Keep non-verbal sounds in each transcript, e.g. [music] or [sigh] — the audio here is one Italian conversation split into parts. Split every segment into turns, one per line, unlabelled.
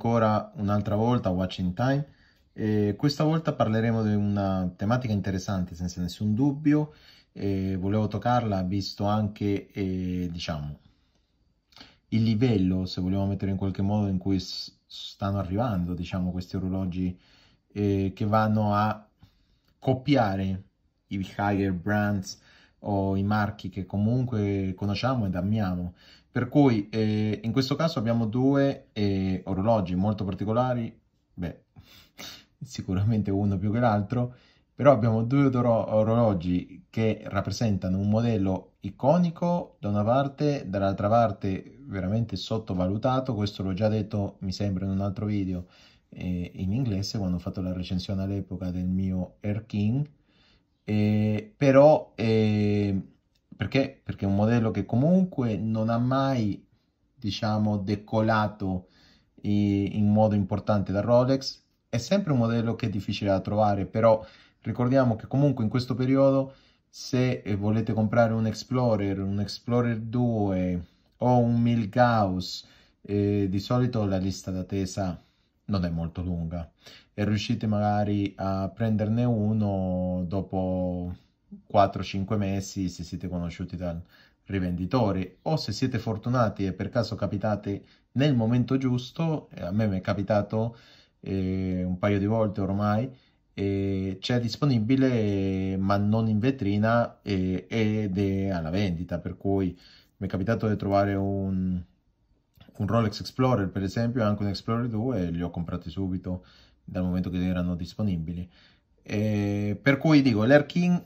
ancora un'altra volta a Watching Time e questa volta parleremo di una tematica interessante senza nessun dubbio e volevo toccarla visto anche eh, diciamo il livello se vogliamo mettere in qualche modo in cui stanno arrivando diciamo questi orologi eh, che vanno a copiare i higher brands o i marchi che comunque conosciamo ed amiamo. Per cui eh, in questo caso abbiamo due eh, orologi molto particolari, beh, [laughs] sicuramente uno più che l'altro, però abbiamo due oro orologi che rappresentano un modello iconico da una parte, dall'altra parte veramente sottovalutato, questo l'ho già detto mi sembra in un altro video eh, in inglese quando ho fatto la recensione all'epoca del mio Air King, eh, però eh, perché? perché è un modello che comunque non ha mai diciamo decollato in modo importante da Rolex è sempre un modello che è difficile da trovare però ricordiamo che comunque in questo periodo se eh, volete comprare un Explorer, un Explorer 2 o un Milgauss eh, di solito la lista d'attesa non è molto lunga e riuscite magari a prenderne uno dopo 4-5 mesi se siete conosciuti dal rivenditore o se siete fortunati e per caso capitate nel momento giusto, a me mi è capitato eh, un paio di volte ormai, eh, c'è disponibile ma non in vetrina ed è alla vendita, per cui mi è capitato di trovare un, un Rolex Explorer per esempio anche un Explorer 2 e li ho comprati subito dal momento che erano disponibili. Eh, per cui dico, l'Air King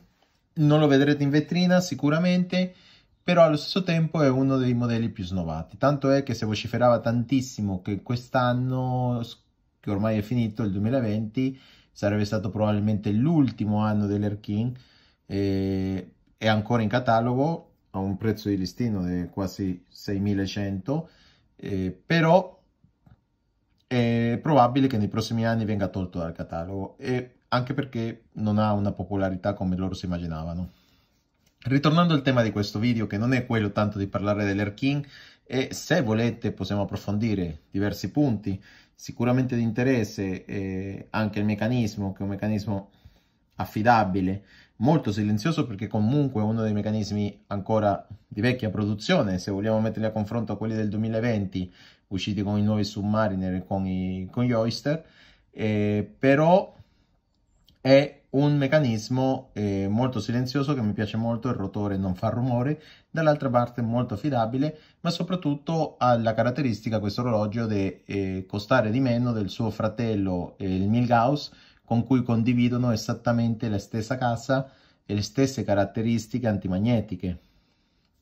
non lo vedrete in vetrina sicuramente, però allo stesso tempo è uno dei modelli più snovati. Tanto è che si vociferava tantissimo che quest'anno, che ormai è finito, il 2020, sarebbe stato probabilmente l'ultimo anno dell'Air King, eh, è ancora in catalogo, a un prezzo di listino di quasi 6100, eh, però è probabile che nei prossimi anni venga tolto dal catalogo, e anche perché non ha una popolarità come loro si immaginavano. Ritornando al tema di questo video, che non è quello tanto di parlare dell'Erkin, e se volete possiamo approfondire diversi punti, sicuramente di interesse anche il meccanismo, che è un meccanismo affidabile, molto silenzioso perché comunque è uno dei meccanismi ancora di vecchia produzione, se vogliamo metterli a confronto a quelli del 2020 usciti con i nuovi Submariner e con, i, con gli Oyster, eh, però è un meccanismo eh, molto silenzioso che mi piace molto, il rotore non fa rumore, dall'altra parte molto affidabile, ma soprattutto ha la caratteristica questo orologio di eh, costare di meno del suo fratello eh, il Milgauss, con cui condividono esattamente la stessa cassa e le stesse caratteristiche antimagnetiche.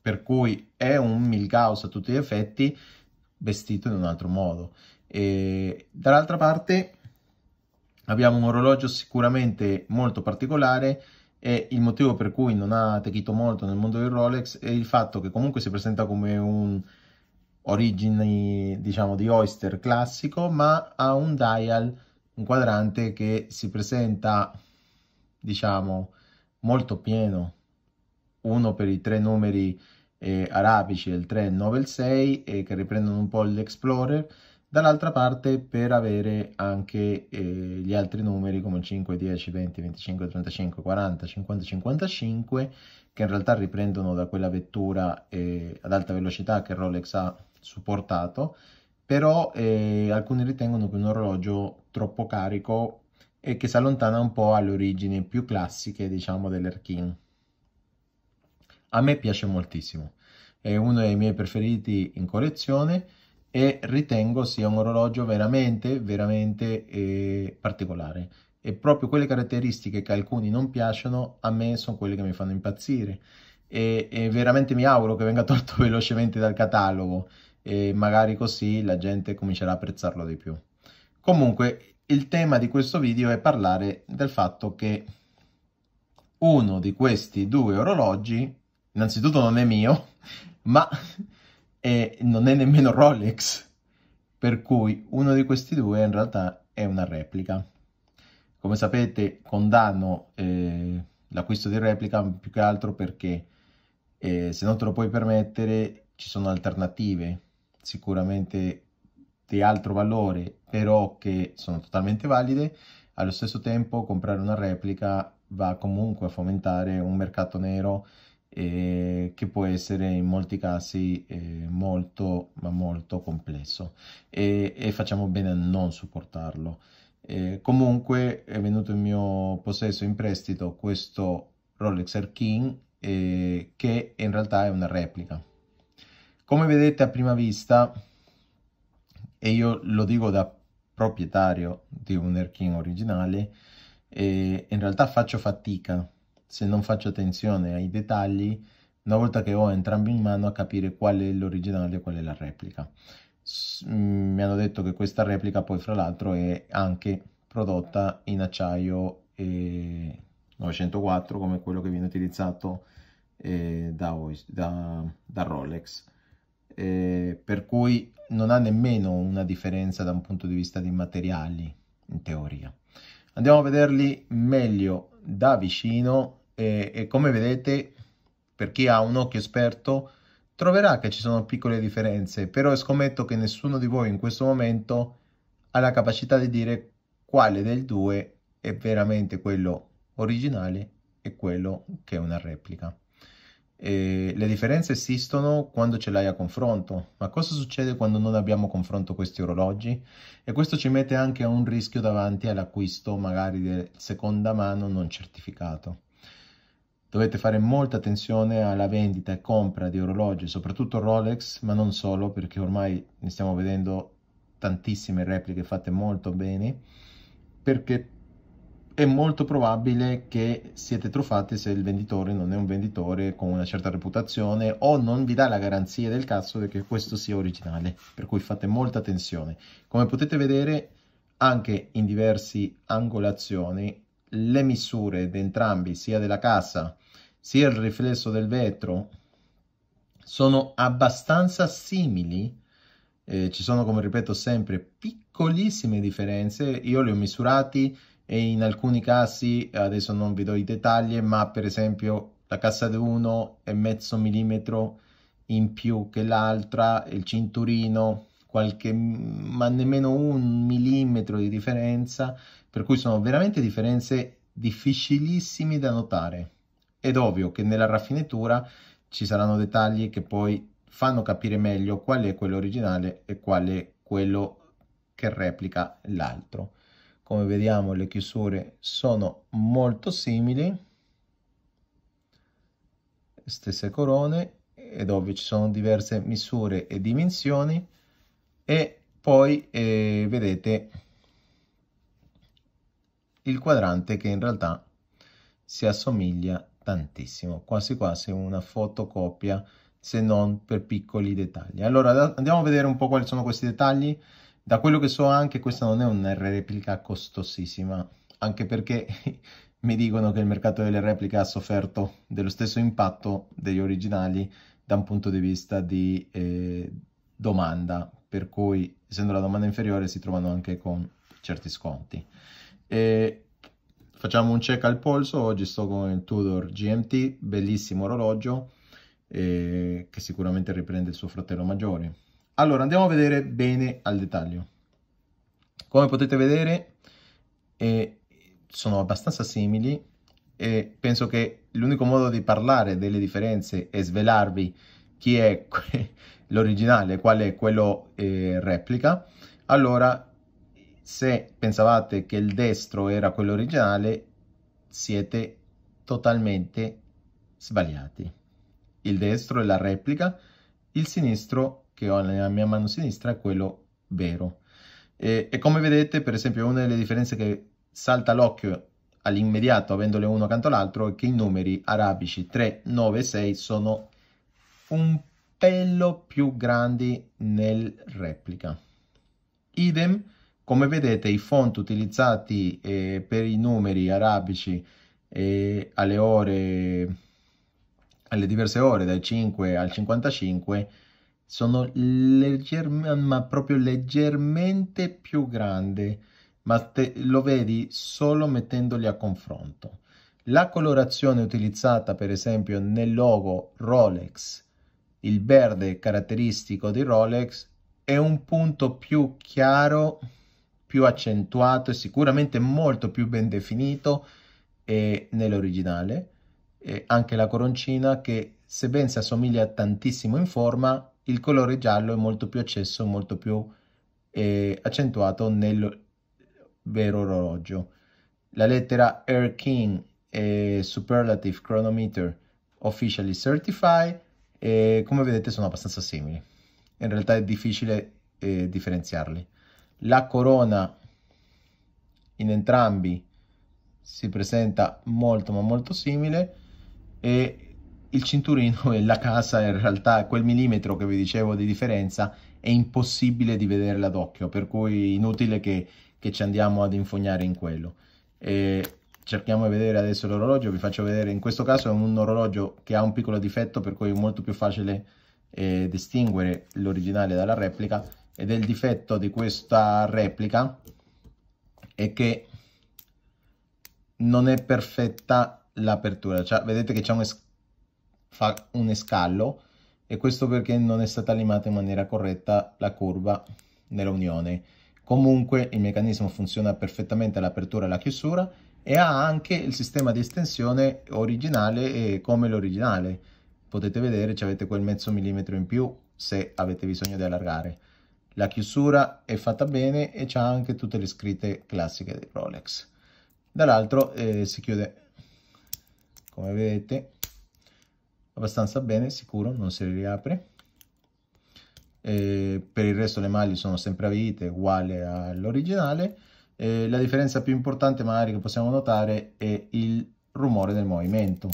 Per cui è un Milgauss a tutti gli effetti, vestito in un altro modo. E dall'altra parte abbiamo un orologio sicuramente molto particolare e il motivo per cui non ha attecchito molto nel mondo del Rolex è il fatto che comunque si presenta come un origini diciamo di Oyster classico ma ha un dial un quadrante che si presenta diciamo molto pieno uno per i tre numeri eh, arabici del 3, 9 e 6 eh, che riprendono un po' l'Explorer, dall'altra parte per avere anche eh, gli altri numeri come il 5, 10, 20, 25, 35, 40, 50, 55 che in realtà riprendono da quella vettura eh, ad alta velocità che Rolex ha supportato, però eh, alcuni ritengono che un orologio troppo carico e che si allontana un po' alle origini più classiche diciamo dell'Erkin. A me piace moltissimo, è uno dei miei preferiti in collezione e ritengo sia un orologio veramente, veramente eh, particolare. E proprio quelle caratteristiche che alcuni non piacciono, a me sono quelle che mi fanno impazzire. E, e veramente mi auguro che venga [laughs] tolto velocemente dal catalogo e magari così la gente comincerà a apprezzarlo di più. Comunque, il tema di questo video è parlare del fatto che uno di questi due orologi innanzitutto non è mio, [laughs] ma è, eh, non è nemmeno Rolex, per cui uno di questi due in realtà è una replica. Come sapete condanno eh, l'acquisto di replica più che altro perché eh, se non te lo puoi permettere ci sono alternative sicuramente di altro valore però che sono totalmente valide allo stesso tempo comprare una replica va comunque a fomentare un mercato nero eh, che può essere in molti casi eh, molto ma molto complesso e, e, facciamo bene a non supportarlo. Eh, comunque è venuto in mio possesso in prestito questo Rolex Erkin che in realtà è una replica. Come vedete a prima vista, e io lo dico da proprietario di un Erkin originale, in realtà faccio fatica se non faccio attenzione ai dettagli, una volta che ho entrambi in mano, a capire qual è l'originale e qual è la replica. S mm, mi hanno detto che questa replica poi fra l'altro è anche prodotta in acciaio eh, 904 come quello che viene utilizzato eh, da, da, da, Rolex. Eh, per cui non ha nemmeno una differenza da un punto di vista di materiali, in teoria. Andiamo a vederli meglio da vicino e, eh, e come vedete per chi ha un occhio esperto troverà che ci sono piccole differenze, però scommetto che nessuno di voi in questo momento ha la capacità di dire quale del due è veramente quello originale e quello che è una replica. E le differenze esistono quando ce l'hai a confronto, ma cosa succede quando non abbiamo a confronto questi orologi? E questo ci mette anche a un rischio davanti all'acquisto magari del seconda mano non certificato. Dovete fare molta attenzione alla vendita e compra di orologi, soprattutto Rolex, ma non solo, perché ormai ne stiamo vedendo tantissime repliche fatte molto bene, perché è molto probabile che siete truffati se il venditore non è un venditore con una certa reputazione o non vi dà la garanzia del cazzo che questo sia originale, per cui fate molta attenzione. Come potete vedere anche in diverse angolazioni le misure di entrambi, sia della cassa sia il riflesso del vetro, sono abbastanza simili. Eh, ci sono, come ripeto sempre, piccolissime differenze. Io li ho misurati e in alcuni casi, adesso non vi do i dettagli, ma per esempio la cassa di uno è mezzo millimetro in più che l'altra, il cinturino qualche, ma nemmeno un millimetro di differenza per cui sono veramente differenze difficilissime da notare. Ed ovvio che nella raffinatura ci saranno dettagli che poi fanno capire meglio qual è quello originale e qual è quello che replica l'altro. Come vediamo le chiusure sono molto simili, stesse corone, ed ovvio ci sono diverse misure e dimensioni, e poi eh, vedete il quadrante che in realtà si assomiglia tantissimo, quasi quasi una fotocopia se non per piccoli dettagli. Allora andiamo a vedere un po' quali sono questi dettagli. Da quello che so anche questa non è una replica costosissima, anche perché [laughs] mi dicono che il mercato delle repliche ha sofferto dello stesso impatto degli originali da un punto di vista di eh, domanda, per cui essendo la domanda inferiore si trovano anche con certi sconti. E facciamo un check al polso, oggi sto con il Tudor GMT, bellissimo orologio eh, che sicuramente riprende il suo fratello maggiore. Allora andiamo a vedere bene al dettaglio. Come potete vedere eh, sono abbastanza simili e penso che l'unico modo di parlare delle differenze è svelarvi chi è [laughs] l'originale, qual è quello eh, replica. Allora se pensavate che il destro era quello originale, siete totalmente sbagliati. Il destro è la replica, il sinistro che ho nella mia mano sinistra è quello vero. E, e come vedete, per esempio, una delle differenze che salta l'occhio all'immediato, avendole uno accanto all'altro, è che i numeri arabici 3, 9, 6 sono un pelo più grandi nel replica. Idem, come vedete i font utilizzati eh, per i numeri arabici eh, alle ore alle diverse ore dai 5 al 55 sono leggermente, ma proprio leggermente più grandi, ma te, lo vedi solo mettendoli a confronto. La colorazione utilizzata per esempio nel logo Rolex, il verde caratteristico di Rolex, è un punto più chiaro più accentuato e sicuramente molto più ben definito eh, nell'originale. Eh, anche la coroncina che sebbene si assomiglia tantissimo in forma, il colore giallo è molto più accesso, molto più eh, accentuato nel vero orologio. La lettera Air King Superlative Chronometer Officially Certified, come vedete sono abbastanza simili. In realtà è difficile eh, differenziarli. La corona in entrambi si presenta molto ma molto simile e il cinturino e la casa in realtà quel millimetro che vi dicevo di differenza è impossibile di vederla d'occhio per cui inutile che, che, ci andiamo ad infognare in quello e cerchiamo di vedere adesso l'orologio vi faccio vedere in questo caso è un orologio che ha un piccolo difetto per cui è molto più facile eh, distinguere l'originale dalla replica ed è il difetto di questa replica è che non è perfetta l'apertura cioè vedete che c'è un, es un escallo e questo perché non è stata limata in maniera corretta la curva nell'unione comunque il meccanismo funziona perfettamente l'apertura e la chiusura e ha anche il sistema di estensione originale come l'originale potete vedere ci avete quel mezzo millimetro in più se avete bisogno di allargare la chiusura è fatta bene e c'ha anche tutte le scritte classiche dei Rolex. Dall'altro eh, si chiude, come vedete, abbastanza bene, sicuro, non si riapre. Eh, per il resto le maglie sono sempre a vite, uguale all'originale. Eh, la differenza più importante magari che possiamo notare è il rumore del movimento.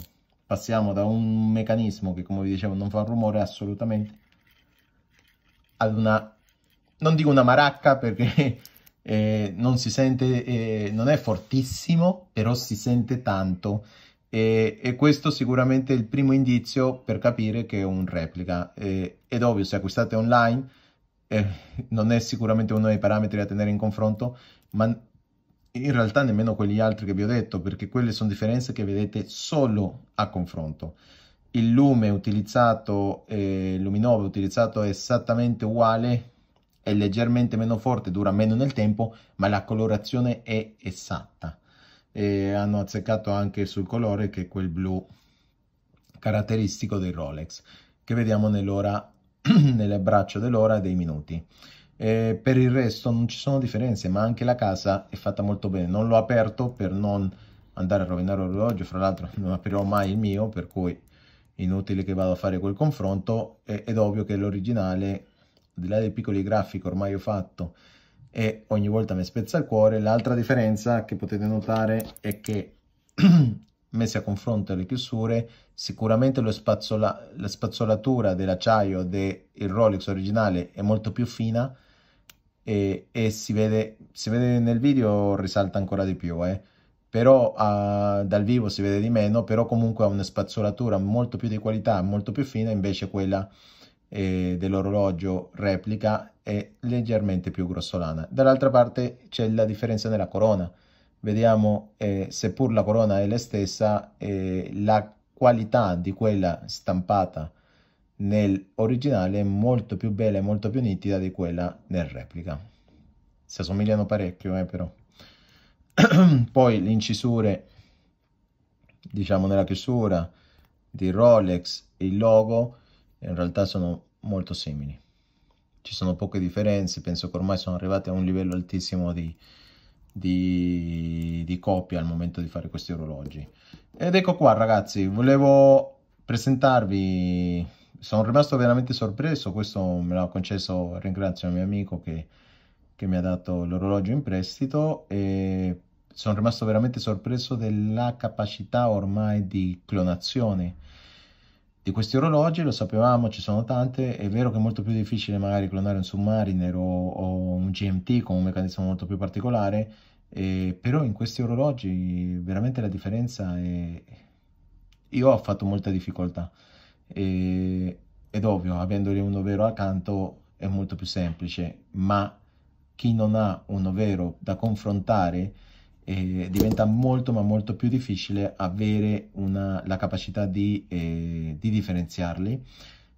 Passiamo da un meccanismo che, come vi dicevo, non fa rumore assolutamente, ad una non dico una maracca perché [laughs] eh, non si sente, eh, non è fortissimo, però si sente tanto. E, e, questo sicuramente è il primo indizio per capire che è un replica. E, ed ovvio, se acquistate online, eh, non è sicuramente uno dei parametri da tenere in confronto, ma in realtà nemmeno quegli altri che vi ho detto, perché quelle sono differenze che vedete solo a confronto. Il lume utilizzato, eh, il luminovo utilizzato è esattamente uguale è leggermente meno forte, dura meno nel tempo, ma la colorazione è esatta. E hanno azzeccato anche sul colore che è quel blu caratteristico dei Rolex, che vediamo nell'ora, [clears throat] nell'abbraccio dell'ora e dei minuti. E per il resto non ci sono differenze, ma anche la casa è fatta molto bene. Non l'ho aperto per non andare a rovinare l'orologio, fra l'altro [laughs] non aprirò mai il mio, per cui inutile che vado a fare quel confronto, è, ed ovvio che l'originale al di là dei piccoli grafici ormai ho fatto e ogni volta mi spezza il cuore, l'altra differenza che potete notare è che [clears throat] messe a confronto le chiusure, sicuramente spazzola la spazzolatura dell'acciaio del Rolex originale è molto più fina e, e si, vede, si, vede, nel video risalta ancora di più, eh. però uh, dal vivo si vede di meno, però comunque ha una spazzolatura molto più di qualità, molto più fina, invece quella dell'orologio replica è leggermente più grossolana. Dall'altra parte c'è la differenza nella corona. Vediamo, eh, seppur la corona è la stessa, eh, la qualità di quella stampata nel originale è molto più bella e molto più nitida di quella nel replica. Si assomigliano parecchio, eh, però. [clears throat] Poi le incisure, diciamo nella chiusura di Rolex, il logo, in realtà sono molto simili. Ci sono poche differenze, penso che ormai sono arrivati a un livello altissimo di, di, di copia al momento di fare questi orologi. Ed ecco qua ragazzi, volevo presentarvi, sono rimasto veramente sorpreso, questo me l'ha concesso, ringrazio il mio amico che, che mi ha dato l'orologio in prestito e sono rimasto veramente sorpreso della capacità ormai di clonazione di questi orologi lo sapevamo, ci sono tante, è vero che è molto più difficile magari clonare un Submariner o, o un GMT con un meccanismo molto più particolare, eh, però in questi orologi veramente la differenza è... Io ho fatto molta difficoltà eh, ed ovvio, avendoli uno vero accanto è molto più semplice, ma chi non ha uno vero da confrontare eh, diventa molto ma molto più difficile avere una, la capacità di, eh, di differenziarli,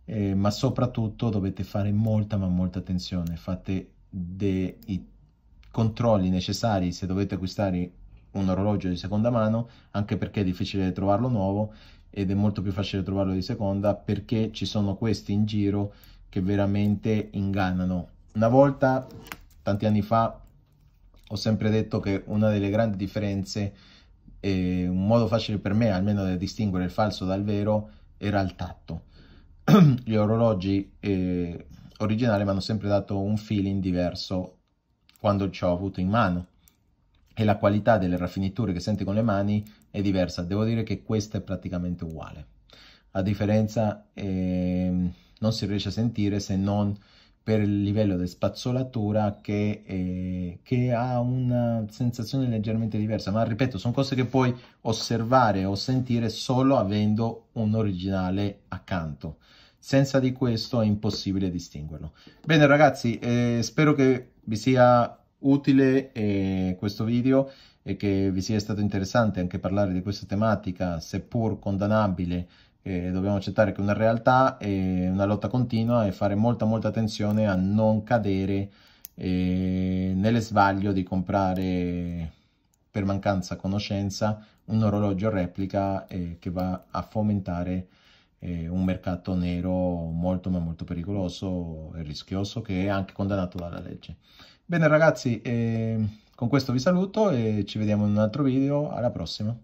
eh, ma soprattutto dovete fare molta ma molta attenzione, fate dei controlli necessari se dovete acquistare un orologio di seconda mano, anche perché è difficile trovarlo nuovo ed è molto più facile trovarlo di seconda perché ci sono questi in giro che veramente ingannano. Una volta, tanti anni fa, ho sempre detto che una delle grandi differenze, eh, un modo facile per me almeno da distinguere il falso dal vero, era il tatto. [clears throat] Gli orologi eh, originali mi hanno sempre dato un feeling diverso quando ci ho avuto in mano e la qualità delle raffiniture che senti con le mani è diversa. Devo dire che questa è praticamente uguale. La differenza eh, non si riesce a sentire se non per il livello di spazzolatura che, eh, che, ha una sensazione leggermente diversa, ma ripeto, sono cose che puoi osservare o sentire solo avendo un originale accanto. Senza di questo è impossibile distinguerlo. Bene ragazzi, eh, spero che vi sia utile eh, questo video e che vi sia stato interessante anche parlare di questa tematica, seppur condannabile, e dobbiamo accettare che una realtà è una lotta continua e fare molta molta attenzione a non cadere eh, nelle svaglio di comprare per mancanza conoscenza un orologio replica eh, che va a fomentare eh, un mercato nero molto ma molto pericoloso e rischioso che è anche condannato dalla legge. Bene ragazzi, con questo vi saluto e ci vediamo in un altro video, alla prossima!